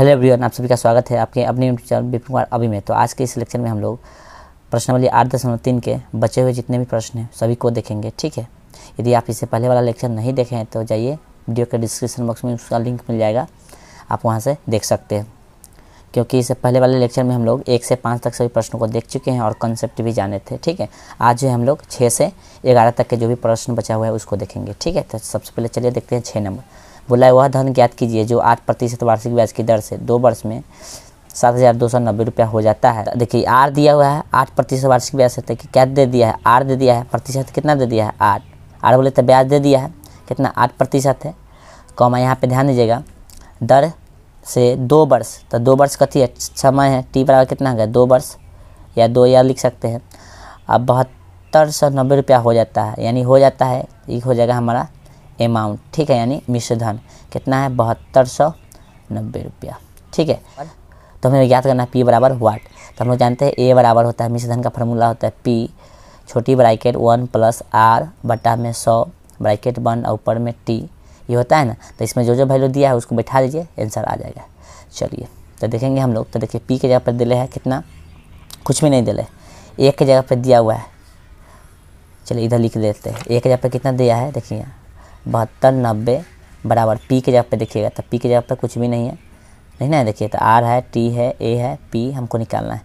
hello everyone आप सभी का स्वागत है आपके अपने यूट्यूब चैनल विपिन कुमार अभी में तो आज के इस लेक्चर में हम लोग प्रश्नावली आठ दशमलव तीन के बचे हुए जितने भी प्रश्न हैं सभी को देखेंगे ठीक है यदि आप इसे पहले वाला लेक्चर नहीं देखे हैं तो जाइए वीडियो के डिस्क्रिप्शन बॉक्स में उसका लिंक मिल जाएगा आप वहाँ से देख सकते हैं क्योंकि इससे पहले वाले लेक्चर में हम लोग एक से पाँच तक सभी प्रश्नों को देख चुके हैं और कॉन्सेप्ट भी जाने थे ठीक है आज हम लोग छः से ग्यारह तक के जो भी प्रश्न बचा हुआ है उसको देखेंगे ठीक है तो सबसे पहले चलिए देखते हैं छः नंबर बोला वह धन ज्ञात कीजिए जो आठ प्रतिशत वार्षिक ब्याज की दर से दो वर्ष में सात हज़ार दो सौ नब्बे रुपया हो जाता है देखिए आर दिया हुआ है आठ प्रतिशत वार्षिक ब्याज से देखिए क्या दे दिया है आर दे दिया है प्रतिशत कितना दे दिया है आठ आर बोले तो ब्याज दे दिया है कितना आठ प्रतिशत है कॉमा तो यहाँ पे ध्यान दीजिएगा दर से दो वर्ष तो दो वर्ष कथी है समय है टी बराबर कितना है दो वर्ष या दो या लिख सकते हैं अब बहत्तर सौ नब्बे रुपया हो जाता है यानी हो जाता है ये हो जाएगा हमारा अमाउंट ठीक है यानी मिश्रधन कितना है बहत्तर सौ नब्बे रुपया ठीक है तो हमें याद करना है पी बराबर वाट तो हम लोग जानते हैं ए बराबर होता है मिश्रधन का फॉर्मूला होता है पी छोटी ब्राइकेट वन प्लस आर बटा में सौ ब्राइकेट वन और ऊपर में टी ये होता है ना तो इसमें जो जो वैल्यू दिया है उसको बैठा दीजिए आंसर आ जाएगा चलिए तो देखेंगे हम लोग तो देखिए पी के जगह पर दिले है कितना कुछ भी नहीं दिले एक के जगह पर दिया हुआ है चलिए इधर लिख देते हैं एक जगह पर कितना दिया है देखिए यहाँ बहत्तर नब्बे बराबर पी के जगह पे देखिएगा तो पी के जगह पे कुछ भी नहीं है नहीं ना देखिए तो आर है टी है ए है पी हमको निकालना है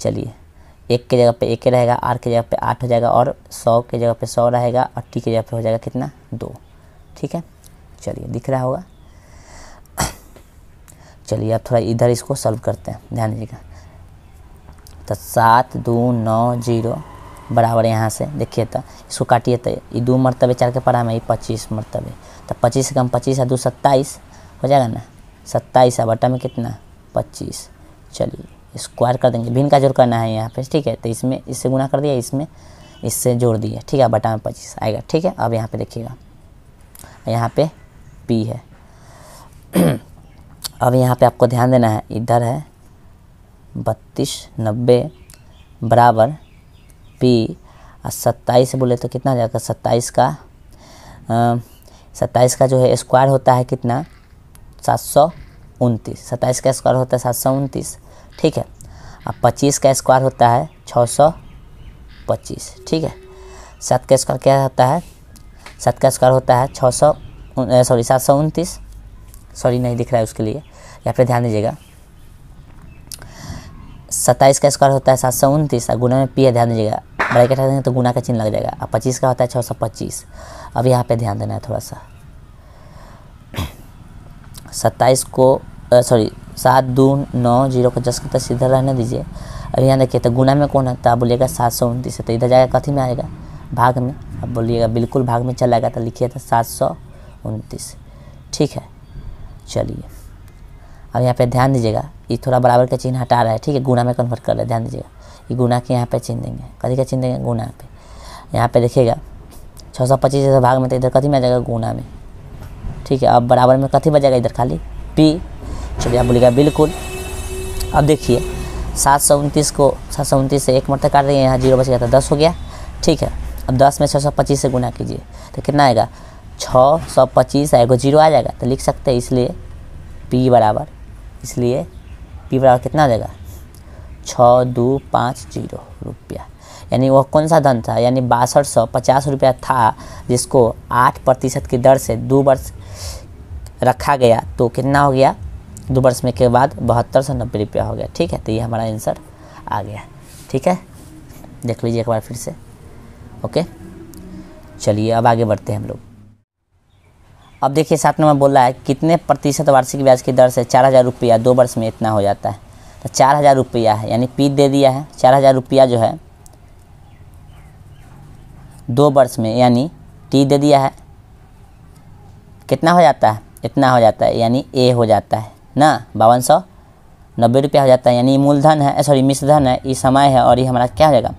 चलिए एक के जगह पे एक के रहेगा आर के जगह पे आठ हो जाएगा और सौ के जगह पे सौ रहेगा और टी के जगह पे हो जाएगा कितना दो ठीक है चलिए दिख रहा होगा चलिए अब थोड़ा इधर इसको सॉल्व करते हैं ध्यान दीजिएगा तो सात दो नौ जीरो बराबर यहाँ से देखिए तो इसको काटिए तो ये दो मरतबे चार के पड़ा में ये पच्चीस मरतबे तो पच्चीस कम पच्चीस है दो सत्ताईस हो जाएगा ना सत्ताईस है बटा में कितना पच्चीस चलिए स्क्वायर कर देंगे भिन्न का जोड़ करना है यहाँ पे ठीक है तो इसमें इससे गुना कर दिया इसमें इससे जोड़ दिया ठीक है बटा में पच्चीस आएगा ठीक है अब यहाँ पर देखिएगा यहाँ पर पी है अब यहाँ पर आपको ध्यान देना है इधर है बत्तीस नब्बे बराबर पी और सत्ताईस बोले तो कितना हो जाएगा सत्ताईस का सत्ताईस का जो है स्क्वायर होता है कितना सात सौ उनतीस सत्ताईस का स्क्वायर होता है सात सौ उनतीस ठीक है और पच्चीस का स्क्वायर होता है छः सौ पच्चीस ठीक है सात का स्क्वायर क्या होता है सात का स्क्वायर होता है छः सौ सॉरी सात सौ उनतीस सॉरी नहीं दिख रहा है उसके लिए या फिर ध्यान दीजिएगा सत्ताईस का स्क्वायर होता है सात सौ उनतीस गुना में पी है ध्यान दीजिएगा ब्रैकेट हटा देंगे तो गुना का चिन्ह लग जाएगा अब पच्चीस का होता है छः सौ पच्चीस अब यहाँ पे ध्यान देना है थोड़ा सा सत्ताईस को सॉरी सात दो नौ जीरो को दस तक सीधा रहने दीजिए अब यहाँ देखिए तो गुना में कौन है तो आप बोलिएगा सात सौ उनतीस है तो इधर जाएगा कथी में आएगा भाग में अब बोलिएगा बिल्कुल भाग में चला गया तो लिखिए था सात सौ उनतीस ठीक है चलिए अब यहाँ पे ध्यान दीजिएगा ये थोड़ा बराबर का चिन्ह हटा रहा है ठीक है गुना में कन्वर्ट कर रहे हैं ध्यान दीजिएगा ये गुना के यहाँ पे चिन्ह देंगे कथी का चिन्ह देंगे गुना पे यहाँ पे देखिएगा छः सौ पच्चीस जैसे भाग में तो इधर कथी में आ जाएगा गुना में ठीक है अब बराबर में कथी जाएगा इधर खाली पी चलिए आप बोलिएगा बिल्कुल अब देखिए सात सौ उनतीस को सात सौ उनतीस से एक मरत काट देंगे यहाँ जीरो बच गया था दस हो गया ठीक है अब दस में छः सौ पच्चीस से गुना कीजिए तो कितना आएगा छः सौ पच्चीस एगो जीरो आ जाएगा तो लिख सकते हैं इसलिए पी बराबर इसलिए बराबर कितना देगा छः दो पाँच जीरो रुपया यानी वह कौन सा धन था यानी बासठ सौ पचास रुपया था जिसको आठ प्रतिशत की दर से दो वर्ष रखा गया तो कितना हो गया दो वर्ष में के बाद बहत्तर सौ नब्बे रुपया हो गया ठीक है तो ये हमारा आंसर आ गया ठीक है देख लीजिए एक बार फिर से ओके चलिए अब आगे बढ़ते हैं हम लोग अब देखिए सात नंबर बोला है कितने प्रतिशत वार्षिक ब्याज की दर से चार हज़ार रुपया दो वर्ष में इतना हो जाता है तो चार हज़ार रुपया है यानी पी दे दिया है चार हज़ार रुपया जो है दो वर्ष में यानी टी दे दिया है कितना हो जाता है इतना हो जाता है यानी ए हो जाता है ना बावन सौ नब्बे रुपया हो जाता है यानी मूलधन है सॉरी मिश्रधन है ये समय है और ये हमारा क्या हो जाएगा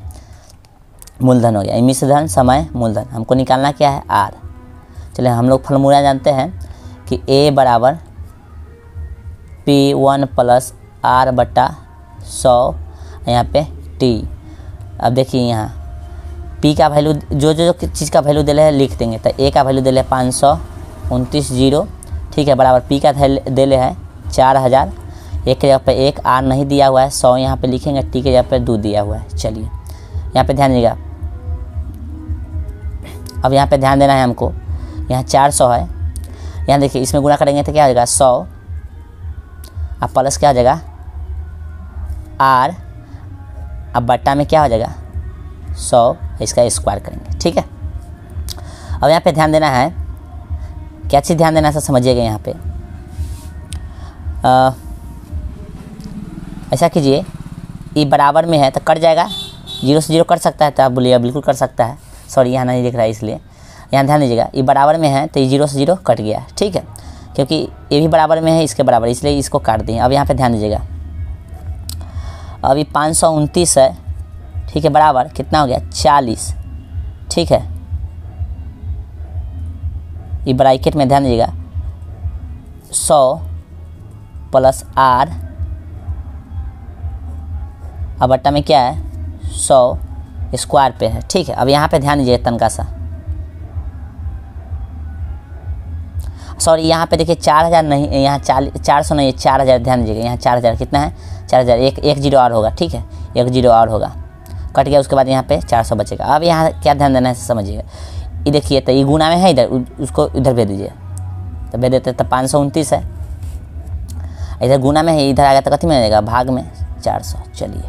मूलधन हो गया मिश्रधन समय मूलधन हमको निकालना क्या है आर चलिए हम लोग फलमूला जानते हैं कि ए बराबर पी वन प्लस आर बटा सौ यहाँ पे टी अब देखिए यहाँ पी का वैल्यू जो जो चीज़ का वैल्यू दे है लिख देंगे तो ए का वैल्यू दे है पाँच सौ उनतीस जीरो ठीक है बराबर पी का दे है चार हज़ार एक के जगह पर एक आर नहीं दिया हुआ है सौ यहाँ पे लिखेंगे टी के जगह पर दो दिया हुआ है चलिए यहाँ पे ध्यान दीजिएगा अब यहाँ पे ध्यान देना है हमको यहाँ चार सौ है यहाँ देखिए इसमें गुना करेंगे तो क्या हो जाएगा सौ अब प्लस क्या हो जाएगा आर अब बट्टा में क्या हो जाएगा सौ इसका स्क्वायर करेंगे ठीक है अब यहाँ पे ध्यान देना है क्या चीज़ ध्यान देना है समझिएगा यहाँ पे आ, ऐसा कीजिए ये बराबर में है तो कट जाएगा जीरो से जीरो कर सकता है तो आप बोलिए बिल्कुल कर सकता है सॉरी यहाँ नहीं दिख रहा है इसलिए यहाँ ध्यान दीजिएगा ये बराबर में है तो ये जीरो से जीरो कट गया ठीक है क्योंकि ये भी बराबर में है इसके बराबर इसलिए इसको काट दिए अब यहाँ पर ध्यान दीजिएगा अभी पाँच सौ उनतीस है ठीक है बराबर कितना हो गया चालीस ठीक है ये ब्राइकेट में ध्यान दीजिएगा सौ प्लस आर अब बट्टा में क्या है सौ स्क्वायर पे है ठीक है अब यहाँ पे ध्यान दीजिए तनका सा सॉरी यहाँ पे देखिए चार हज़ार नहीं यहाँ चार चार सौ नहीं चार हज़ार ध्यान दीजिएगा यहाँ चार हज़ार कितना है चार हज़ार एक एक जीरो और होगा ठीक है एक जीरो और होगा कट गया उसके बाद यहाँ पे चार सौ बचेगा अब यहाँ क्या ध्यान देना है समझिएगा ये देखिए तो ये गुना में है इधर उसको इधर भेज दीजिए तो भेज देते तो पाँच सौ उनतीस है इधर गुना में है इधर आ गया तो कथी में जाएगा भाग में चार सौ चलिए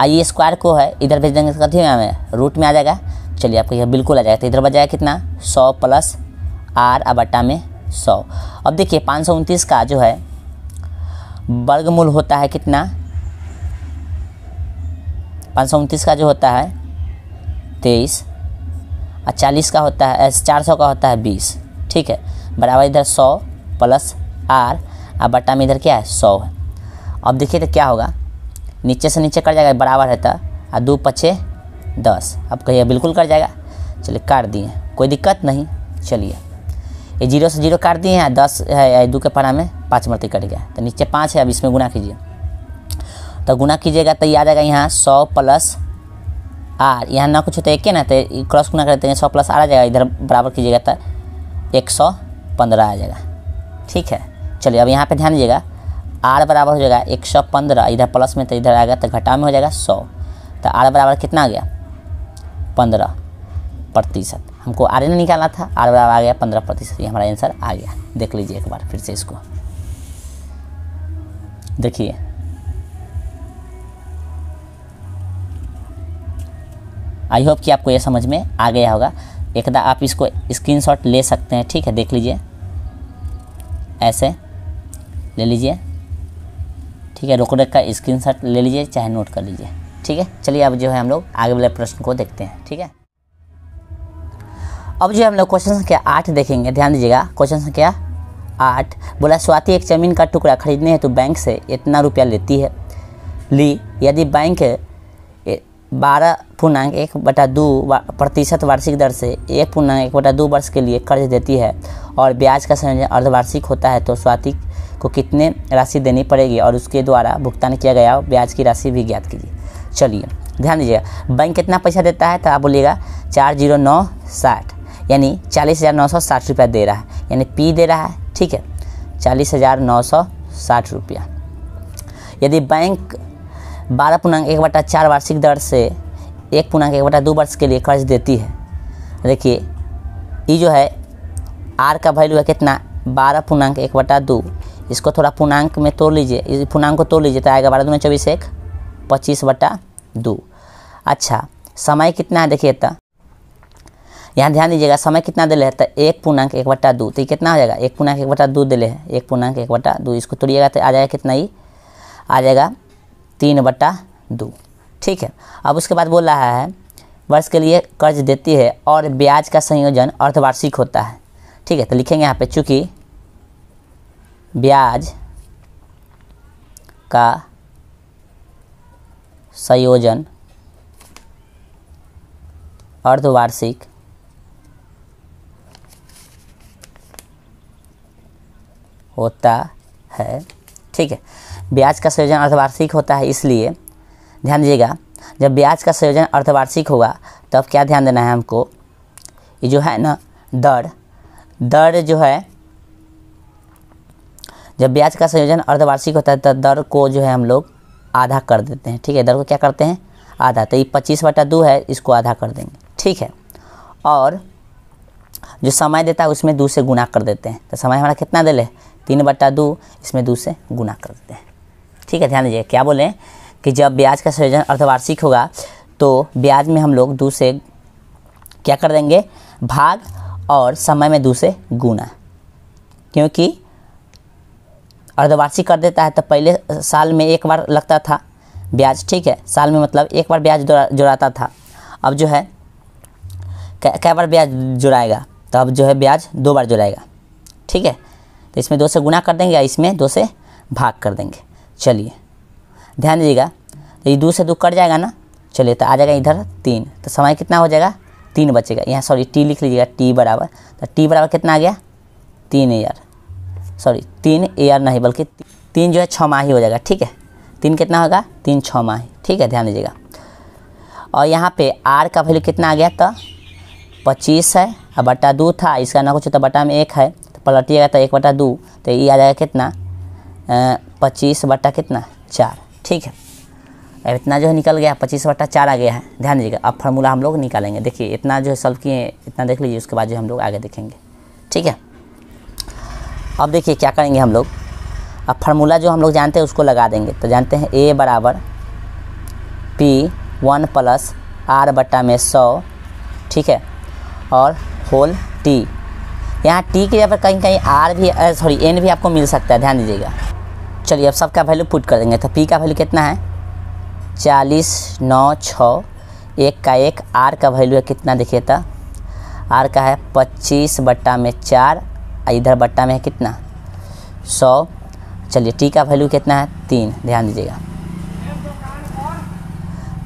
आइए स्क्वायर को है इधर भेज देंगे तो कथी में हमें रूट में आ जाएगा चलिए आपको यह बिल्कुल आ जाएगा तो इधर बच जाएगा कितना सौ प्लस आर अबट्टा में सौ अब देखिए पाँच सौ उनतीस का जो है वर्गमूल होता है कितना पाँच सौ उनतीस का जो होता है तेईस और चालीस का होता है चार सौ का होता है बीस ठीक है बराबर इधर सौ प्लस आर और बट्टा में इधर क्या है सौ है अब देखिए तो क्या होगा नीचे से नीचे कट जाएगा बराबर है तो और दो पचे दस अब कहिए बिल्कुल कट जाएगा चलिए काट दिए कोई दिक्कत नहीं चलिए ये जीरो से जीरो काट दिए हैं दस है दो के पारा में पाँच मरती कट गया तो नीचे पाँच है अब इसमें गुना कीजिए तो गुना कीजिएगा तो ये आ जाएगा यहाँ सौ प्लस आर यहाँ ना कुछ होता है एक ना तो क्रॉस गुना करते हैं सौ प्लस आर आ जाएगा इधर बराबर कीजिएगा तो एक सौ पंद्रह आ जाएगा ठीक है चलिए अब यहाँ पे ध्यान दीजिएगा आर बराबर हो जाएगा एक सौ पंद्रह इधर प्लस में तो इधर आएगा तो घटाव में हो जाएगा सौ तो आर बराबर कितना आ गया पंद्रह प्रतिशत हमको आर एन निकालना था आर बराबर आ गया पंद्रह प्रतिशत ये हमारा आंसर आ गया देख लीजिए एक बार फिर से इसको देखिए आई होप कि आपको यह समझ में आ गया होगा एकदा आप इसको स्क्रीनशॉट ले सकते हैं ठीक है देख लीजिए ऐसे ले लीजिए ठीक है रोक रोक का स्क्रीनशॉट ले लीजिए चाहे नोट कर लीजिए ठीक है चलिए अब जो है हम लोग आगे वाले प्रश्न को देखते हैं ठीक है अब जो हम लोग क्वेश्चन संख्या आठ देखेंगे ध्यान दीजिएगा क्वेश्चन संख्या आठ बोला स्वाति एक जमीन का टुकड़ा खरीदने हैं तो बैंक से इतना रुपया लेती है ली यदि बैंक बारह पूर्णांक एक बटा दो प्रतिशत वार्षिक दर से एक पूर्णांक एक बटा दो वर्ष के लिए कर्ज देती है और ब्याज का संयोजन अर्धवार्षिक होता है तो स्वाति को कितने राशि देनी पड़ेगी और उसके द्वारा भुगतान किया गया ब्याज की राशि भी ज्ञात कीजिए चलिए ध्यान दीजिएगा बैंक कितना पैसा देता है तो आप बोलिएगा चार जीरो नौ साठ यानी चालीस हज़ार नौ सौ साठ रुपया दे रहा है यानी पी दे रहा है ठीक है चालीस हज़ार नौ सौ साठ रुपया यदि बैंक बारह पूर्णांक एक बटा चार वार्षिक दर से एक पूर्णांक एक बटा दो वर्ष के लिए कर्ज देती है देखिए ये जो है आर का वैल्यू है कितना बारह पूर्णांक एक बटा दो इसको थोड़ा पूर्णांक में तोड़ लीजिए इस पूर्णांक को तोड़ लीजिए तो आएगा बारह दूना चौबीस एक पच्चीस बटा दो अच्छा समय कितना है देखिए तो यहाँ ध्यान दीजिएगा समय कितना दिले है तो एक पूर्णांक एक बट्टा दो तो ये कितना हो जाएगा एक पूर्णांक एक बट्टा दो दिले है एक पूर्णांक एक बट्टा दो इसको तोड़िएगा तो आ जाएगा कितना ही आ जाएगा तीन बट्टा दो ठीक है अब उसके बाद बोल रहा है वर्ष के लिए कर्ज देती है और ब्याज का संयोजन अर्धवार्षिक होता है ठीक है तो लिखेंगे यहाँ पर चूँकि ब्याज का संयोजन अर्धवार्षिक होता है ठीक है ब्याज का संयोजन अर्धवार्षिक होता है इसलिए ध्यान दीजिएगा जब ब्याज का संयोजन अर्धवार्षिक होगा तब क्या ध्यान देना है हमको ये जो है ना दर दर जो है जब ब्याज का संयोजन अर्धवार्षिक होता है तो दर को जो है हम लोग आधा कर देते हैं ठीक है दर को क्या करते हैं आधा तो ये पच्चीस बटा दो है इसको आधा कर देंगे ठीक है और जो समय देता है उसमें दो से गुना कर देते हैं तो समय हमारा कितना दे ले तीन बट्टा दो इसमें दो से गुना कर देते हैं ठीक है ध्यान दीजिए क्या बोलें कि जब ब्याज का संयोजन अर्धवार्षिक होगा तो ब्याज में हम लोग दो से क्या कर देंगे भाग और समय में दो से गुना क्योंकि अर्धवार्षिक कर देता है तो पहले साल में एक बार लगता था ब्याज ठीक है साल में मतलब एक बार ब्याज जुड़ाता था अब जो है कै बार ब्याज जुड़ाएगा तो अब जो है ब्याज दो बार जुड़ाएगा ठीक है तो इसमें दो से गुना कर देंगे या इसमें दो से भाग कर देंगे चलिए ध्यान दीजिएगा तो ये दो से दो कट जाएगा ना चलिए तो आ जाएगा इधर तीन तो समय कितना हो जाएगा तीन बचेगा यहाँ सॉरी टी लिख लीजिएगा टी बराबर तो टी बराबर कितना आ गया तीन एयर सॉरी तीन एयर नहीं बल्कि तीन जो है ही हो जाएगा ठीक है तीन कितना होगा तीन माह ठीक है ध्यान दीजिएगा और यहाँ पे आर का वैल्यू कितना आ गया तो पच्चीस है और बटा दो था इसका ना कुछ तो बटा में एक है पलटिएगा तो एक बटा दो तो ये आ जाएगा कितना पच्चीस बटा कितना चार ठीक है अब इतना जो है निकल गया पच्चीस बटा चार आ गया है ध्यान दीजिएगा अब फार्मूला हम लोग निकालेंगे देखिए इतना जो है सॉल्व किए इतना देख लीजिए उसके बाद जो हम लोग आगे देखेंगे ठीक है अब देखिए क्या करेंगे हम लोग अब फार्मूला जो हम लोग जानते हैं उसको लगा देंगे तो जानते हैं ए बराबर पी वन प्लस आर बट्टा में सौ ठीक है और होल टी यहाँ टी के जगह पर कहीं कहीं आर भी सॉरी एन भी आपको मिल सकता है ध्यान दीजिएगा चलिए अब सबका वैल्यू पुट कर देंगे तो पी का वैल्यू कितना है चालीस नौ छः एक का एक आर का वैल्यू है कितना देखिए तो आर का है पच्चीस बट्टा में चार इधर बट्टा में है कितना सौ चलिए टी का वैल्यू कितना है तीन ध्यान दीजिएगा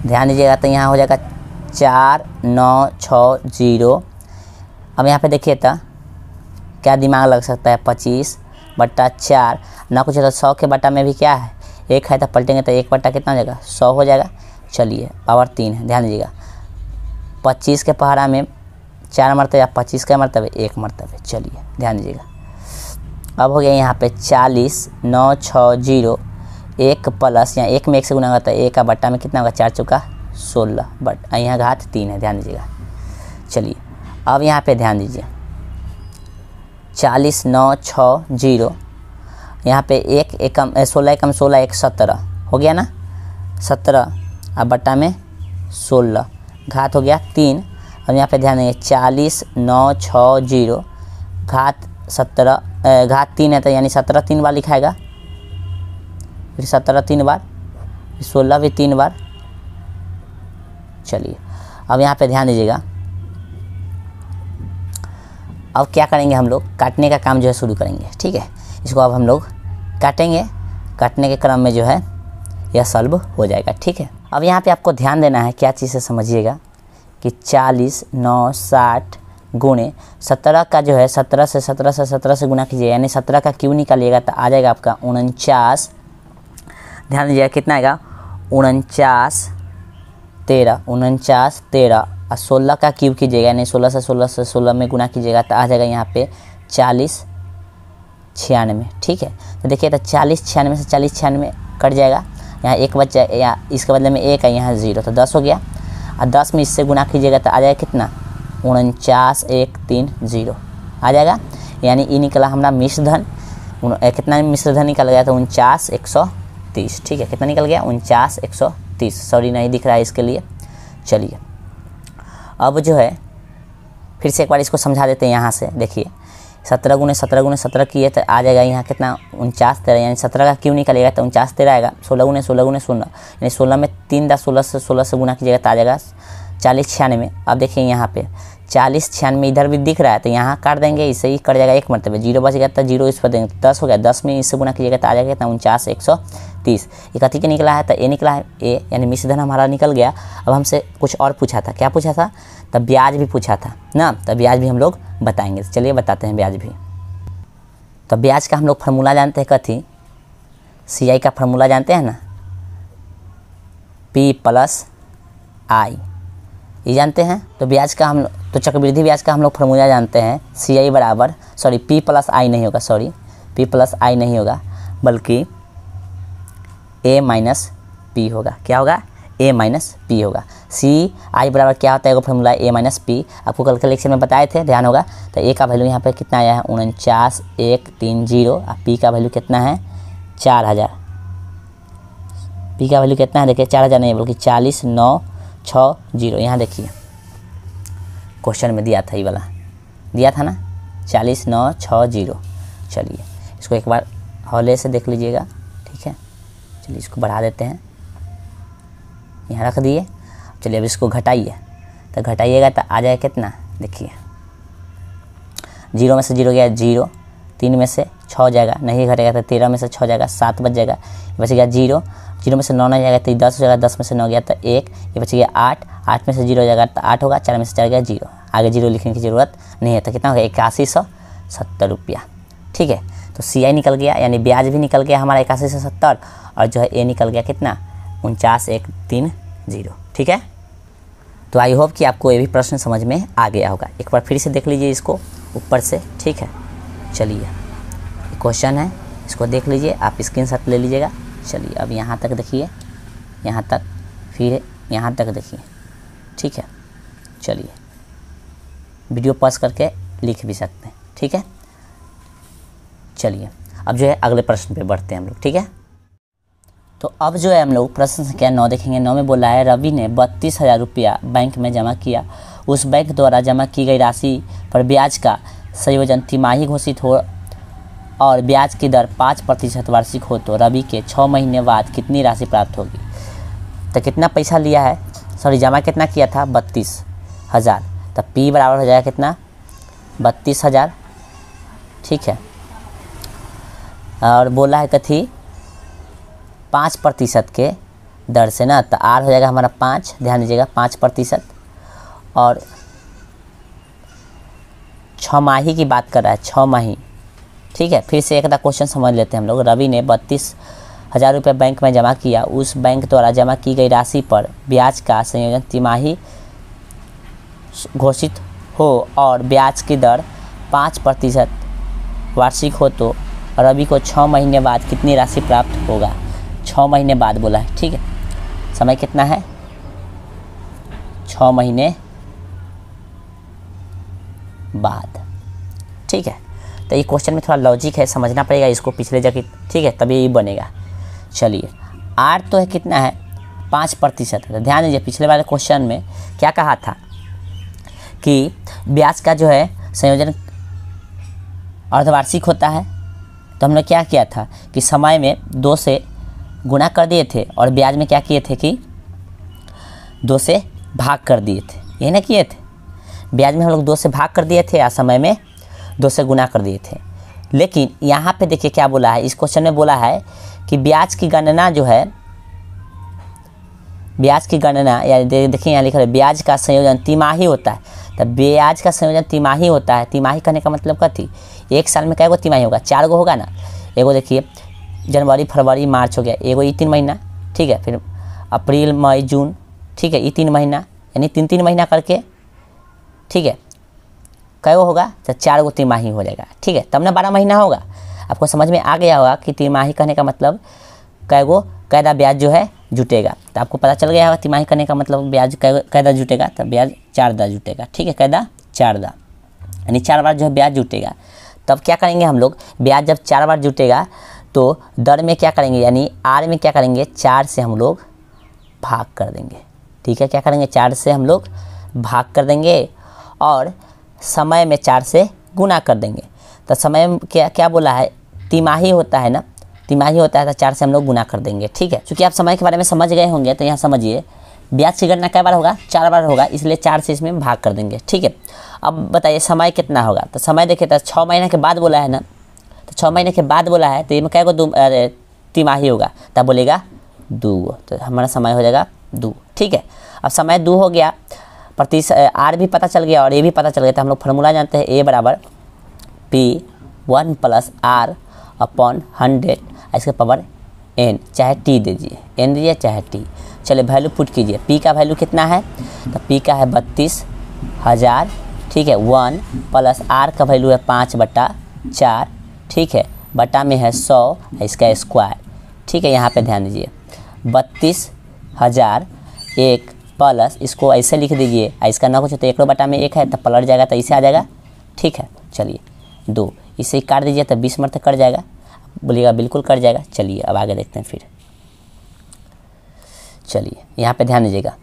ध्यान दीजिएगा तो यहाँ हो जाएगा चार नौ छः जीरो अब यहाँ पे देखिए तो क्या दिमाग लग सकता है पच्चीस बट्टा चार ना कुछ होता तो सौ के बट्टा में भी क्या है एक है तो पलटेंगे तो एक बट्टा कितना हो जाएगा सौ हो जाएगा चलिए पावर तीन है ध्यान दीजिएगा पच्चीस के पहाड़ा में चार मरतब या पच्चीस का मरतब एक मरतबे चलिए ध्यान दीजिएगा अब हो गया यहाँ पे चालीस नौ छः जीरो एक प्लस यहाँ एक में एक से गुना होता है एक का बट्टा में कितना होगा चार चुका सोलह बट यहाँ घात तीन है ध्यान दीजिएगा चलिए अब यहाँ पे ध्यान दीजिए चालीस नौ छः जीरो यहाँ पे एक एकम सोलह एकम सोलह एक सत्रह हो गया ना सत्रह और बट्टा में सोलह घात हो गया तीन अब यहाँ पे ध्यान देंगे चालीस नौ छः जीरो घात सत्रह घात तीन है तो यानी सत्रह तीन बार लिखाएगा फिर सत्रह तीन बार फिर सोलह भी तीन बार चलिए अब यहाँ पे ध्यान दीजिएगा अब क्या करेंगे हम लोग काटने का काम जो है शुरू करेंगे ठीक है इसको अब हम लोग काटेंगे काटने के क्रम में जो है यह सॉल्व हो जाएगा ठीक है अब यहाँ पे आपको ध्यान देना है क्या चीज़ से समझिएगा कि चालीस नौ साठ गुणे सत्रह का जो है सत्रह से सत्रह से सत्रह से गुना कीजिए यानी सत्रह का क्यों निकालिएगा तो आ जाएगा आपका उनचास ध्यान दीजिएगा कितना आएगा उनचास तेरह उनचास तेरह और सोलह का क्यूब कीजिएगा यानी सोलह से सोलह से सोलह में गुना कीजिएगा तो आ जाएगा यहाँ पे चालीस छियानवे ठीक है तो देखिए तो चालीस छियानवे से चालीस छियानवे कट जाएगा यहाँ एक बच्चा यहाँ इसके बदले में एक है यहाँ ज़ीरो तो दस हो गया और दस में इससे गुना कीजिएगा तो आ जाएगा कितना उनचास एक तीन जीरो आ जाएगा यानी ये निकला हमारा मिश्रधन कितना मिश्रधन निकल गया तो उनचास एक सौ तीस ठीक है कितना निकल गया उनचास एक सौ तीस सॉरी नहीं दिख रहा है इसके लिए चलिए अब जो है फिर से एक बार इसको समझा देते हैं यहाँ से देखिए सत्रह गुने सत्रह गुने सत्रह किए तो आ जाएगा यहाँ कितना उनचास तेरह यानी सत्रह का क्यों निकलेगा तो उनचास तेरह आएगा सोलह गुने सोलह गुने सोलह यानी सोलह में तीन दस सोलह से सोलह से गुना कीजिएगा तो आ जाएगा चालीस छियानवे अब देखिए यहाँ पे चालीस छियानवे इधर भी दिख रहा है तो यहाँ काट देंगे इससे ही कट जाएगा एक मरतबे जीरो बच गया तो जीरो इस पर देंगे तो दस हो गया दस में इससे गुना कीजिएगा तो आ जाएगा कितना उनचास एक सौ तीस ये कथी के निकला है तो ए निकला है ए यानी मिश्रधन धन हमारा निकल गया अब हमसे कुछ और पूछा था क्या पूछा था तब तो ब्याज भी पूछा था ना तो ब्याज भी हम लोग बताएंगे चलिए बताते हैं ब्याज भी तो ब्याज का हम लोग फार्मूला जानते हैं कथी सी आई का फार्मूला जानते हैं ना पी प्लस आई ये जानते हैं तो ब्याज का हम तो चक्रवृद्धि ब्याज का हम लोग फॉर्मूला जानते हैं सी आई बराबर सॉरी पी प्लस आई नहीं होगा सॉरी पी प्लस आई नहीं होगा बल्कि ए माइनस पी होगा क्या होगा ए माइनस पी होगा सी आई बराबर क्या होता है वो फॉर्मूला ए माइनस पी आपको कल के लेक्चर में बताए थे ध्यान होगा तो ए का वैल्यू यहाँ पर कितना आया है उनचास एक तीन जीरो और पी का वैल्यू कितना है चार हज़ार पी का वैल्यू कितना है देखिए चार हज़ार नहीं बल्कि चालीस नौ छः जीरो यहाँ देखिए क्वेश्चन में दिया था ये वाला दिया था ना चालीस नौ छः जीरो चलिए इसको एक बार हौले से देख लीजिएगा ठीक है चलिए इसको बढ़ा देते हैं यहाँ रख दिए चलिए अब इसको घटाइए तो घटाइएगा तो आ जाए कितना देखिए जीरो में से जीरो गया जीरो तीन में से छः हो जाएगा नहीं घटेगा तो तेरह में से छः हो जाएगा सात बच जाएगा बचेगा जीरो जीरो में से नौ नहीं जाएगा तो दस हो जाएगा दस में से नौ गया तो एक ये बच गया आठ आठ में से जीरो हो जाएगा तो आठ होगा चार में से चार गया जीरो आगे जीरो लिखने की ज़रूरत नहीं है तो कितना होगा इक्यासी सौ सत्तर रुपया ठीक है तो सी आई निकल गया यानी ब्याज भी निकल गया हमारा इक्यासी सौ सत्तर और जो है ए निकल गया कितना उनचास एक तीन जीरो ठीक है तो आई होप कि आपको ये भी प्रश्न समझ में आ गया होगा एक बार फिर से देख लीजिए इसको ऊपर से ठीक है चलिए क्वेश्चन है इसको देख लीजिए आप स्क्रीन शॉट ले लीजिएगा चलिए अब यहाँ तक देखिए यहाँ तक फिर यहाँ तक देखिए ठीक है चलिए वीडियो पॉज करके लिख भी सकते हैं ठीक है चलिए अब जो है अगले प्रश्न पे बढ़ते हैं हम लोग ठीक है तो अब जो है हम लोग प्रश्न संख्या नौ देखेंगे नौ में बोला है रवि ने बत्तीस हज़ार रुपया बैंक में जमा किया उस बैंक द्वारा जमा की गई राशि पर ब्याज का संयोजन तिमाही घोषित हो और ब्याज की दर पाँच प्रतिशत वार्षिक हो तो रवि के छः महीने बाद कितनी राशि प्राप्त होगी तो कितना पैसा लिया है सॉरी जमा कितना किया था बत्तीस हज़ार तो पी बराबर हो जाएगा कितना बत्तीस हज़ार ठीक है और बोला है कथी पाँच प्रतिशत के दर से ना तो आर हो जाएगा हमारा पाँच ध्यान दीजिएगा पाँच प्रतिशत और छमाही की बात कर रहा है छमाही ठीक है फिर से एक क्वेश्चन समझ लेते हैं हम लोग रवि ने बत्तीस हज़ार रुपये बैंक में जमा किया उस बैंक द्वारा जमा की गई राशि पर ब्याज का संयोजन तिमाही घोषित हो और ब्याज की दर पाँच प्रतिशत वार्षिक हो तो रवि को छः महीने बाद कितनी राशि प्राप्त होगा छः महीने बाद बोला है ठीक है समय कितना है छः महीने बाद ठीक है तो ये क्वेश्चन में थोड़ा लॉजिक है समझना पड़ेगा इसको पिछले जगह ठीक है तभी ये बनेगा चलिए आठ तो है कितना है पाँच प्रतिशत तो ध्यान दीजिए पिछले वाले क्वेश्चन में क्या कहा था कि ब्याज का जो है संयोजन अर्धवार्षिक होता है तो हमने क्या किया था कि समय में दो से गुणा कर दिए थे और ब्याज में क्या किए थे कि दो से भाग कर दिए थे ये ना किए थे ब्याज में हम लोग दो से भाग कर दिए थे या समय में दो से गुना कर दिए थे लेकिन यहाँ पे देखिए क्या बोला है इस क्वेश्चन में बोला है कि ब्याज की गणना जो है ब्याज की गणना या दे, देखिए यहाँ लिखा है ब्याज का संयोजन तिमाही होता है तो ब्याज का संयोजन तिमाही होता है तिमाही कहने का मतलब क्या थी एक साल में कैगो तिमाही होगा चार गो होगा ना एगो देखिए जनवरी फरवरी मार्च हो गया एगो ये तीन महीना ठीक है फिर अप्रैल मई जून ठीक है ये तीन महीना यानी तीन तीन महीना करके ठीक है कै होगा तो चार गो तिमाही हो जाएगा ठीक है तब ना बारह महीना होगा आपको समझ में आ गया होगा कि तिमाही कहने का मतलब कै गो कैदा ब्याज जो है जुटेगा तो आपको पता चल गया होगा तिमाही कहने का मतलब ब्याज कैदा जुटेगा तो ब्याज चार दा जुटेगा ठीक है कैदा चार दा यानी चार बार जो है ब्याज जुटेगा तब क्या करेंगे हम लोग ब्याज जब चार बार जुटेगा तो दर में क्या करेंगे यानी आर में क्या करेंगे चार से हम लोग भाग कर देंगे ठीक है क्या करेंगे चार से हम लोग भाग कर देंगे और समय में चार से गुना कर देंगे तो समय क्या क्या बोला है तिमाही होता है ना तिमाही होता है तो चार से हम लोग गुना कर देंगे ठीक है चूँकि आप समय के बारे में समझ गए होंगे तो यहाँ समझिए ब्याज की गणना क्या बार होगा चार बार होगा इसलिए चार से इसमें भाग कर देंगे ठीक है अब बताइए समय कितना होगा तो समय देखिए तो छः महीने के बाद बोला है ना तो छः महीने के बाद बोला है तो ये में क्या दो तिमाही होगा तब बोलेगा दो तो हमारा समय हो जाएगा दो ठीक है अब समय दो हो गया प्रतिशत आर भी पता चल गया और ए भी पता चल गया तो हम लोग फार्मूला जानते हैं ए बराबर P one plus R upon hundred इसका पावर एन चाहे टी दीजिए एन दीजिए चाहे टी चलिए वैल्यू पुट कीजिए पी का वैल्यू कितना है तो पी का है बत्तीस हज़ार ठीक है वन प्लस आर का वैल्यू है पाँच बटा चार ठीक है बटा में है सौ इसका स्क्वायर ठीक है यहाँ पे ध्यान दीजिए बत्तीस हज़ार एक प्लस इसको ऐसे लिख दीजिए इसका ना कुछ तो एक बटा में एक है तो पलट जाएगा तो ऐसे आ जाएगा ठीक है चलिए दो इसे काट दीजिए तो बीस मर तक कट जाएगा बोलिएगा बिल्कुल कट जाएगा चलिए अब आगे देखते हैं फिर चलिए यहाँ पे ध्यान दीजिएगा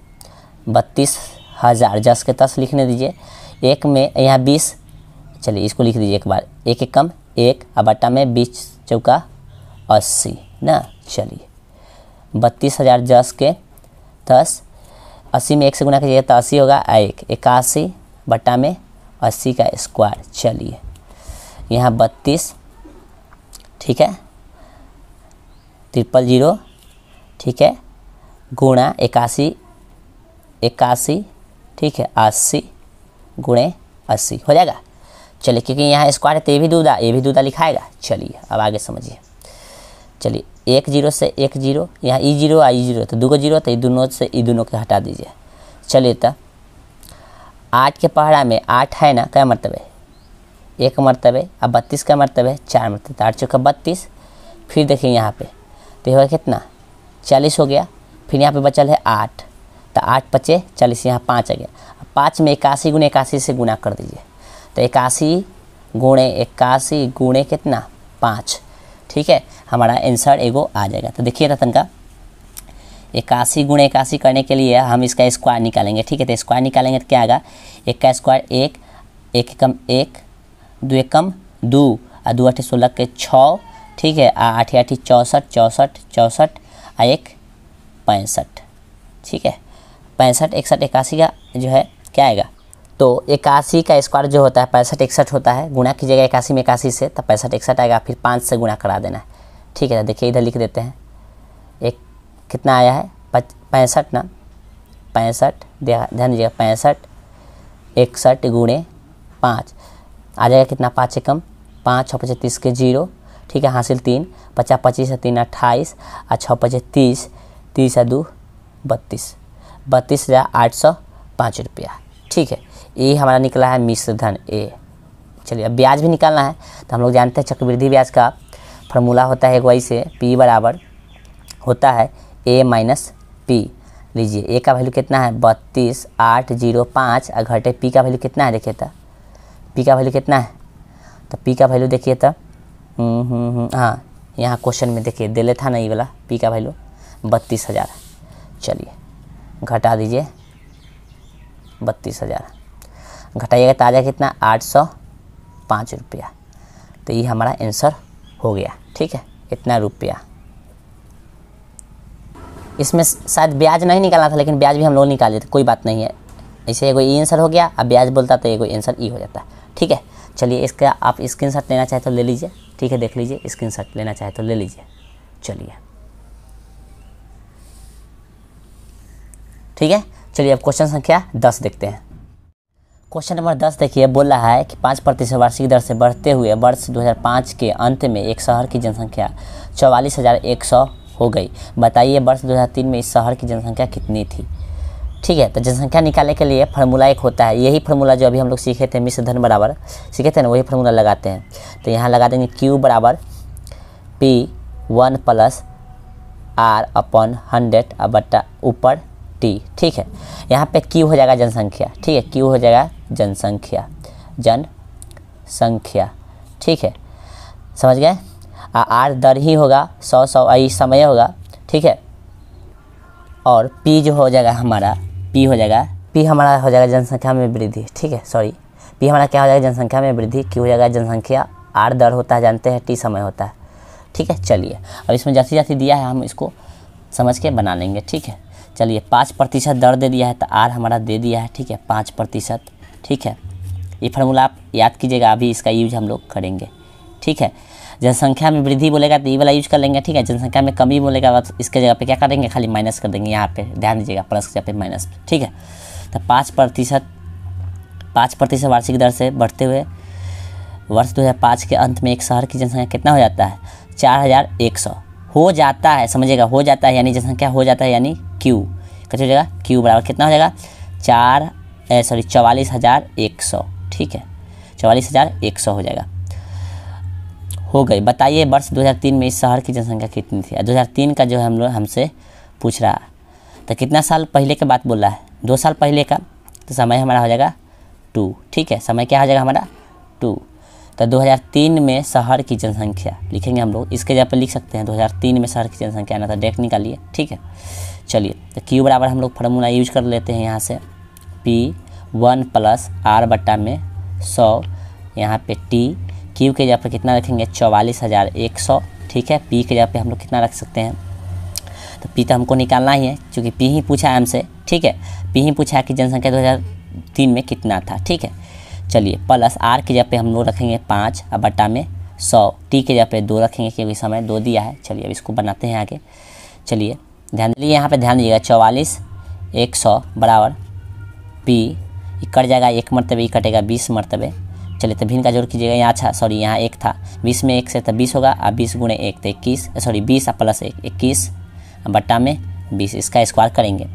बत्तीस हज़ार जस के तस लिखने दीजिए एक में यहाँ बीस चलिए इसको लिख दीजिए एक बार एक एक कम एक और बट्टा में बीस चौका अस्सी ना चलिए बत्तीस हज़ार जस के दस अस्सी में एक से गुना कीजिए तो अस्सी होगा एक इक्यासी बटा में अस्सी का स्क्वायर चलिए यहाँ बत्तीस ठीक है ट्रिपल जीरो ठीक है गुणा इक्यासी इक्यासी ठीक है अस्सी गुणे अस्सी हो जाएगा चलिए क्योंकि यहाँ स्क्वायर है तो ये भी दूधा ये भी दूधा लिखाएगा चलिए अब आगे समझिए चलिए एक जीरो से एक जीरो यहाँ ई जीरो आ ई जीरो तो दूगो जीरो तो ये दोनों से ये दोनों के हटा दीजिए चलिए तो आठ के पहाड़ा में आठ है ना क्या है एक है अब बत्तीस का है चार तो आठ चौका बत्तीस फिर देखिए यहाँ पे तो यह कितना चालीस हो गया फिर यहाँ पे बचल है आठ तो आठ पचे चालीस यहाँ पाँच आ गया पाँच में इक्यासी गुणे इक्यासी से गुना कर दीजिए तो इक्यासी गुणे इक्यासी गुणे कितना पाँच ठीक है हमारा आंसर एगो आ जाएगा तो देखिए रतन का इक्यासी गुण इक्यासी करने के लिए हम इसका स्क्वायर निकालेंगे ठीक है तो स्क्वायर निकालेंगे तो क्या आएगा एक का स्क्वायर एक एक कम एक दो एकम दो और दो अठी सोलह के छः ठीक है आ आठ आठ चौंसठ चौंसठ चौंसठ आ एक पैंसठ ठीक है पैंसठ इकसठ इक्यासी का जो है क्या आएगा तो इक्यासी का स्क्वायर जो होता है पैंसठ इकसठ होता है गुणा कीजिएगा इक्यासी में इक्यासी से तो पैंसठ इकसठ आएगा फिर पाँच से गुणा करा देना है ठीक है देखिए इधर लिख देते हैं एक कितना आया है पैंसठ ना पैंसठ ध्यान दीजिएगा पैंसठ इकसठ गुणे पाँच आ जाएगा कितना पाँच से कम पाँच छः पचे तीस के जीरो ठीक है हासिल तीन पचास पच्चीस है तीन अट्ठाईस और छः पचे तीस तीस है दो बत्तीस बत्तीस हज़ार आठ सौ पाँच रुपया ठीक है ये हमारा निकला है मिश्र धन ए चलिए अब ब्याज भी निकालना है तो हम लोग जानते हैं चक्रवृद्धि ब्याज का फार्मूला होता है एक वाई से पी बराबर होता है ए माइनस पी लीजिए ए का वैल्यू कितना है बत्तीस आठ जीरो पाँच और घटे पी का वैल्यू कितना है देखिए तो पी का वैल्यू कितना है तो पी का वैल्यू देखिए तो हम्म, हम्म, हम्म, हाँ यहाँ क्वेश्चन में देखिए दिले था ना ये वाला पी का वैल्यू बत्तीस हज़ार चलिए घटा दीजिए बत्तीस हज़ार घटाइएगा ताज़ा कितना आठ सौ पाँच रुपया तो ये हमारा आंसर हो गया ठीक है इतना रुपया इसमें शायद ब्याज नहीं निकाला था लेकिन ब्याज भी हम लोग निकाल देते कोई बात नहीं है ऐसे एगो ई आंसर हो गया अब ब्याज बोलता तो एगो आंसर ई हो जाता ठीक है चलिए इसका आप स्क्रीन लेना चाहे तो ले लीजिए ठीक है देख लीजिए स्क्रीन लेना चाहे तो ले लीजिए चलिए ठीक है चलिए अब क्वेश्चन संख्या दस देखते हैं क्वेश्चन नंबर दस देखिए बोला है कि पाँच प्रतिशत वार्षिक दर से बढ़ते हुए वर्ष 2005 के अंत में एक शहर की जनसंख्या चौवालीस हज़ार एक सौ हो गई बताइए वर्ष 2003 में इस शहर की जनसंख्या कितनी थी ठीक है तो जनसंख्या निकालने के लिए फार्मूला एक होता है यही फार्मूला जो अभी हम लोग सीखे थे मिश्र धन बराबर सीखे थे ना वही फार्मूला लगाते हैं तो यहाँ लगा देंगे क्यू बराबर P one plus R upon hundred बट्टा ऊपर टी ठीक है यहाँ पे क्यू हो जाएगा जनसंख्या ठीक है क्यू हो जाएगा जनसंख्या जनसंख्या ठीक है समझ गए आर दर ही होगा सौ सौ आई समय होगा ठीक है और पी जो हो जाएगा हमारा पी हो जाएगा पी हमारा हो जाएगा जनसंख्या में वृद्धि ठीक है सॉरी पी हमारा क्या हो जाएगा जनसंख्या में वृद्धि क्यू हो जाएगा जनसंख्या आर दर होता है जानते हैं टी समय होता है ठीक है चलिए अब इसमें जैसे जैसे दिया है हम इसको समझ के बना लेंगे ठीक है चलिए पाँच प्रतिशत दर दे दिया है तो आर हमारा दे दिया है ठीक है पाँच प्रतिशत ठीक है ये फार्मूला आप याद कीजिएगा अभी इसका यूज हम लोग करेंगे ठीक है जनसंख्या में वृद्धि बोलेगा तो ये वाला यूज कर लेंगे ठीक है जनसंख्या में कमी बोलेगा बस इसके जगह पे क्या करेंगे खाली माइनस कर देंगे यहाँ पे ध्यान दीजिएगा प्लस के जगह पे माइनस ठीक है तो पाँच प्रतिशत पाँच प्रतिशत वार्षिक दर से बढ़ते हुए वर्ष दो हज़ार पाँच के अंत में एक शहर की जनसंख्या कितना हो जाता है चार हज़ार एक सौ हो जाता है समझिएगा हो जाता है यानी जनसंख्या हो जाता है यानी क्यू कैसे हो जाएगा क्यू बराबर कितना हो जाएगा चार सॉरी चवालीस हज़ार एक सौ ठीक है चवालीस हज़ार एक सौ हो जाएगा हो गई बताइए वर्ष 2003 में इस शहर की जनसंख्या कितनी थी 2003 का जो हम लोग हमसे पूछ रहा तो कितना साल पहले के बात बोल रहा है दो साल पहले का तो समय हमारा हो जाएगा टू ठीक है समय क्या हो जाएगा हमारा टू तो 2003 में शहर की जनसंख्या लिखेंगे हम लोग इसके जगह पर लिख सकते हैं 2003 में शहर की जनसंख्या आना था डायरेक्ट निकालिए ठीक है चलिए तो क्यू बराबर हम लोग फार्मूला यूज कर लेते हैं यहाँ से पी वन प्लस आर बट्टा में सौ यहाँ पे टी क्यू के जगह पर कितना रखेंगे चौवालीस हज़ार एक सौ ठीक है पी के जगह पे हम लोग कितना रख सकते हैं तो पी तो हमको निकालना ही है क्योंकि पी ही पूछा है हमसे ठीक है पी ही पूछा है कि जनसंख्या तीन में कितना था ठीक है चलिए प्लस आर के जगह पे हम लोग रखेंगे पाँच और बट्टा में सौ टी के जगह पे दो रखेंगे क्योंकि समय दो दिया है चलिए अब इसको बनाते हैं आगे चलिए ध्यान दीजिए यहाँ पे ध्यान दीजिएगा चौवालीस एक सौ बराबर पी कट जाएगा एक मरतबे ये कटेगा बीस मरतबे चलिए तो भिन्न का जोड़ कीजिएगा यहाँ अच्छा सॉरी यहाँ एक था बीस में एक से तो बीस होगा और बीस गुणे एक तो इक्कीस सॉरी बीस और प्लस एक इक्कीस बट्टा में बीस इसका स्क्वायर करेंगे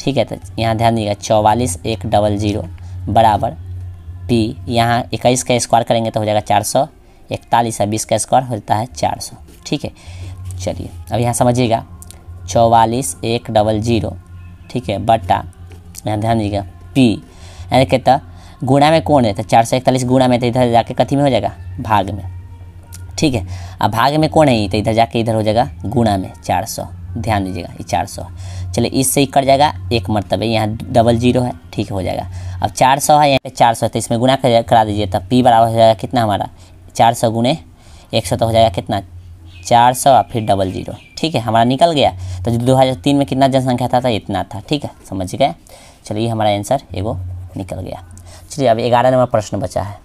ठीक है तो यहाँ ध्यान दीजिएगा चौवालीस एक डबल जीरो बराबर पी यहाँ इक्कीस का स्क्वायर करेंगे तो हो जाएगा चार सौ इकतालीस है बीस का स्क्वायर होता है चार सौ ठीक है चलिए अब यहाँ समझिएगा चौवालीस एक डबल जीरो ठीक है बट्टा यहाँ ध्यान दीजिएगा पी यानी कहता तो गुणा में कौन है तो चार सौ इकतालीस गुणा में तो इधर जाके कथी में हो जाएगा भाग में ठीक है अब भाग में कौन है ये तो इधर जाके इधर हो जाएगा गुणा में चार सौ ध्यान दीजिएगा ये चार सौ चलिए इससे ही कट जाएगा एक मरतबे यहाँ डबल जीरो है ठीक हो जाएगा अब चार सौ है यहाँ पे चार सौ तो इसमें गुना करा दीजिए तब पी बराबर हो जाएगा कितना हमारा चार सौ गुने एक सौ तो हो जाएगा कितना चार सौ और फिर डबल जीरो ठीक है हमारा निकल गया तो दो हज़ार तीन में कितना जनसंख्या था, था इतना था ठीक है समझ गए चलिए हमारा आंसर एगो निकल गया चलिए अब ग्यारह नंबर प्रश्न बचा है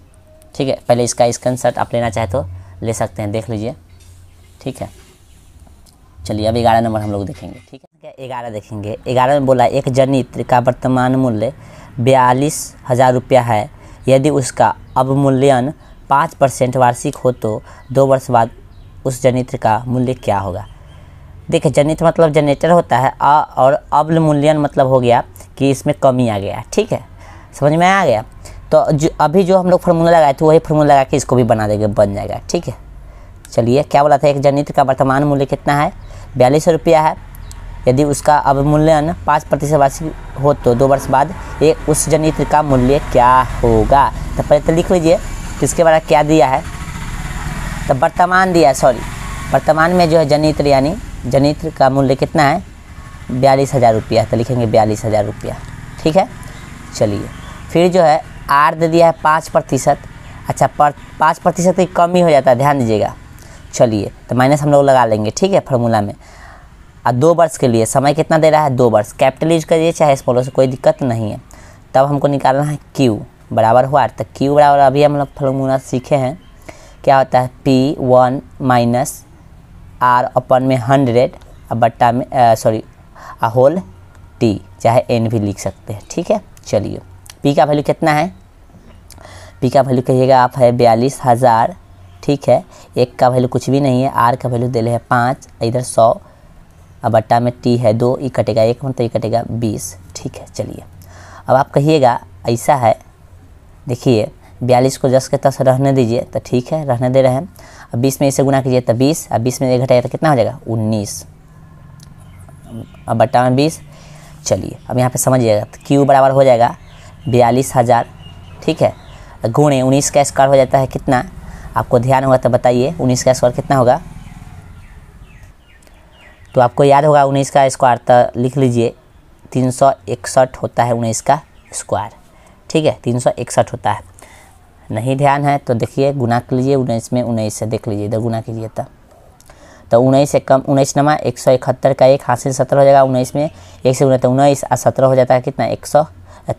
ठीक है पहले इसका स्क्रीन आप लेना चाहे तो ले सकते हैं देख लीजिए ठीक है चलिए अब ग्यारह नंबर हम लोग देखेंगे ठीक है ग्यारह देखेंगे ग्यारह में बोला एक जनित्र का वर्तमान मूल्य बयालीस हज़ार रुपया है यदि उसका अवमूल्यन पाँच परसेंट वार्षिक हो तो दो वर्ष बाद उस जनित्र का मूल्य क्या होगा देखिए जनित्र मतलब जनरेटर होता है आ और अवमूल्यन मतलब हो गया कि इसमें कमी आ गया ठीक है समझ में आ गया तो जो अभी जो हम लोग फार्मूला लगाए थे वही फार्मूला लगा के इसको भी बना देंगे बन जाएगा ठीक है चलिए क्या बोला था एक जनित्र का वर्तमान मूल्य कितना है बयालीस रुपया है यदि उसका अवमूल्यन पाँच प्रतिशत वार्षिक हो तो दो वर्ष बाद एक उस जनित्र का मूल्य क्या होगा तो पहले तो लिख लीजिए किसके बारे क्या दिया है तो वर्तमान दिया है सॉरी वर्तमान में जो है जनित्र यानी जनित्र का मूल्य कितना है बयालीस हज़ार रुपया तो लिखेंगे बयालीस हज़ार रुपया ठीक है चलिए फिर जो है आर दे दिया है पाँच प्रतिशत अच्छा पाँच प्रतिशत की कमी हो जाता है ध्यान दीजिएगा चलिए तो माइनस हम लोग लगा लेंगे ठीक है फार्मूला में और दो वर्ष के लिए समय कितना दे रहा है दो वर्ष कैपिटल यूज करिए चाहे स्मॉल से कोई दिक्कत नहीं है तब हमको निकालना है क्यू बराबर हुआ तो क्यू बराबर अभी हम लोग फार्मूला सीखे हैं क्या होता है P one minus R upon में हंड्रेड बट्टा में सॉरी होल टी चाहे एन भी लिख सकते हैं ठीक है चलिए पी का वैल्यू कितना है पी का वैल्यू कहिएगा आप है बयालीस हज़ार ठीक है एक का वैल्यू कुछ भी नहीं है आर का वैल्यू दे है पाँच इधर सौ अब बट्टा में टी है दो ये e कटेगा एक मतलब ये e कटेगा बीस ठीक है चलिए अब आप कहिएगा ऐसा है देखिए बयालीस को दस के तस रहने दीजिए तो ठीक है रहने दे रहे हैं अब बीस में इसे गुना कीजिए तो बीस अब बीस में एक घटाइए तो कितना हो जाएगा उन्नीस अब बट्टा में बीस चलिए अब यहाँ पर समझिएगा तो क्यू बराबर हो जाएगा बयालीस हज़ार ठीक है गुणे उन्नीस का स्क्वायर हो जाता है कितना आपको ध्यान होगा तो बताइए उन्नीस का स्क्वायर कितना होगा तो आपको याद होगा उन्नीस का स्क्वायर तो लिख लीजिए तीन सौ इकसठ होता है उन्नीस का स्क्वायर ठीक है तीन सौ इकसठ होता है नहीं ध्यान है तो देखिए गुना कर लीजिए उन्नीस में उन्नीस से देख लीजिए इधर गुना कीजिए तब तो।, तो उन्नीस से कम उन्नीस नमा एक सौ इकहत्तर का एक हासिल सत्रह हो जाएगा उन्नीस में एक से तो उन्नीस उन्नीस और सत्रह हो जाता है कितना एक सौ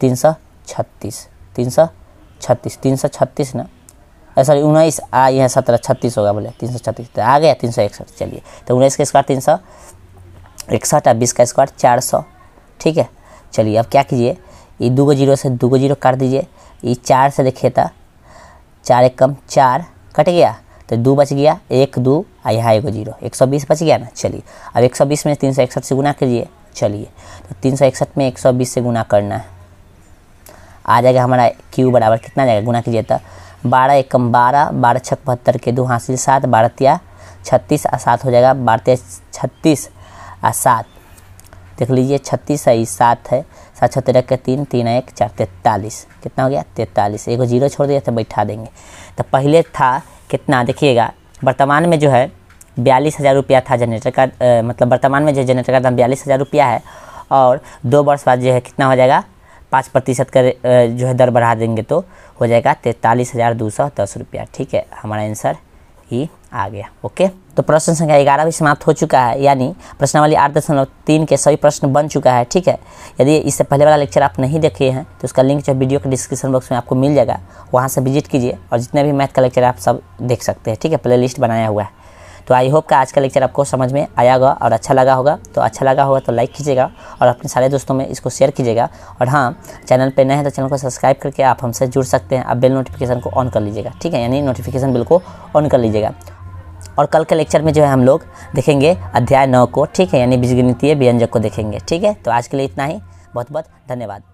तीन सौ छत्तीस तीन सौ छत्तीस तीन सौ छत्तीस ना सॉरी उन्नीस आ यहाँ सत्रह छत्तीस होगा बोले तीन सौ छत्तीस तो आ गया तीन सौ इकसठ चलिए तो उन्नीस का स्क्वायर तीन सौ इकसठ और बीस का स्क्वायर चार सौ ठीक है चलिए अब क्या कीजिए ये दो गो जीरो से दो गो जीरो काट दीजिए ये चार से देखिए था चार एक कम चार कट गया तो दो बच गया एक दो और यहाँ एगो जीरो एक सौ बीस बच गया ना चलिए अब एक सौ बीस में तीन सौ इकसठ से गुना कीजिए चलिए तो तीन सौ इकसठ में एक सौ बीस से गुना करना है आ जाएगा हमारा क्यू बराबर कितना जाएगा गुना कीजिए तो बारह एकम बारह बारह छक बहत्तर के दो हासिल सात बारह तिया छत्तीस और सात हो जाएगा बारह तिया छत्तीस आ सात देख लीजिए छत्तीस है सात है सात छतरह के तीन तीन एक चार तैंतालीस कितना हो गया तैंतालीस एगो जीरो छोड़ दिया तो बैठा देंगे तो पहले था कितना देखिएगा वर्तमान में जो है बयालीस हज़ार रुपया था जनरेटर का आ, मतलब वर्तमान में जो जनरेटर का दाम बयालीस हज़ार रुपया है और दो वर्ष बाद जो है कितना हो जाएगा पाँच प्रतिशत का जो है दर बढ़ा देंगे तो हो जाएगा तैंतालीस हज़ार दो सौ दस रुपया ठीक है हमारा आंसर ई आ गया ओके तो प्रश्न संख्या ग्यारह भी समाप्त हो चुका है यानी प्रश्नवाली आठ दशमलव तीन के सभी प्रश्न बन चुका है ठीक है यदि इससे पहले वाला लेक्चर आप नहीं देखे हैं तो उसका लिंक जो वीडियो के डिस्क्रिप्शन बॉक्स में आपको मिल जाएगा वहाँ से विजिट कीजिए और जितने भी मैथ का लेक्चर आप सब देख सकते हैं ठीक है प्ले लिस्ट बनाया हुआ है तो आई होप का आज का लेक्चर आपको समझ में आया होगा और अच्छा लगा होगा तो अच्छा लगा होगा तो लाइक कीजिएगा और अपने सारे दोस्तों में इसको शेयर कीजिएगा और हाँ चैनल पर नए हैं तो चैनल को सब्सक्राइब करके आप हमसे जुड़ सकते हैं आप बेल नोटिफिकेशन को ऑन कर लीजिएगा ठीक है यानी नोटिफिकेशन बिल को ऑन कर लीजिएगा और कल के लेक्चर में जो है हम लोग देखेंगे अध्याय नौ को ठीक है यानी बीजगणितीय व्यंजक को देखेंगे ठीक है तो आज के लिए इतना ही बहुत बहुत धन्यवाद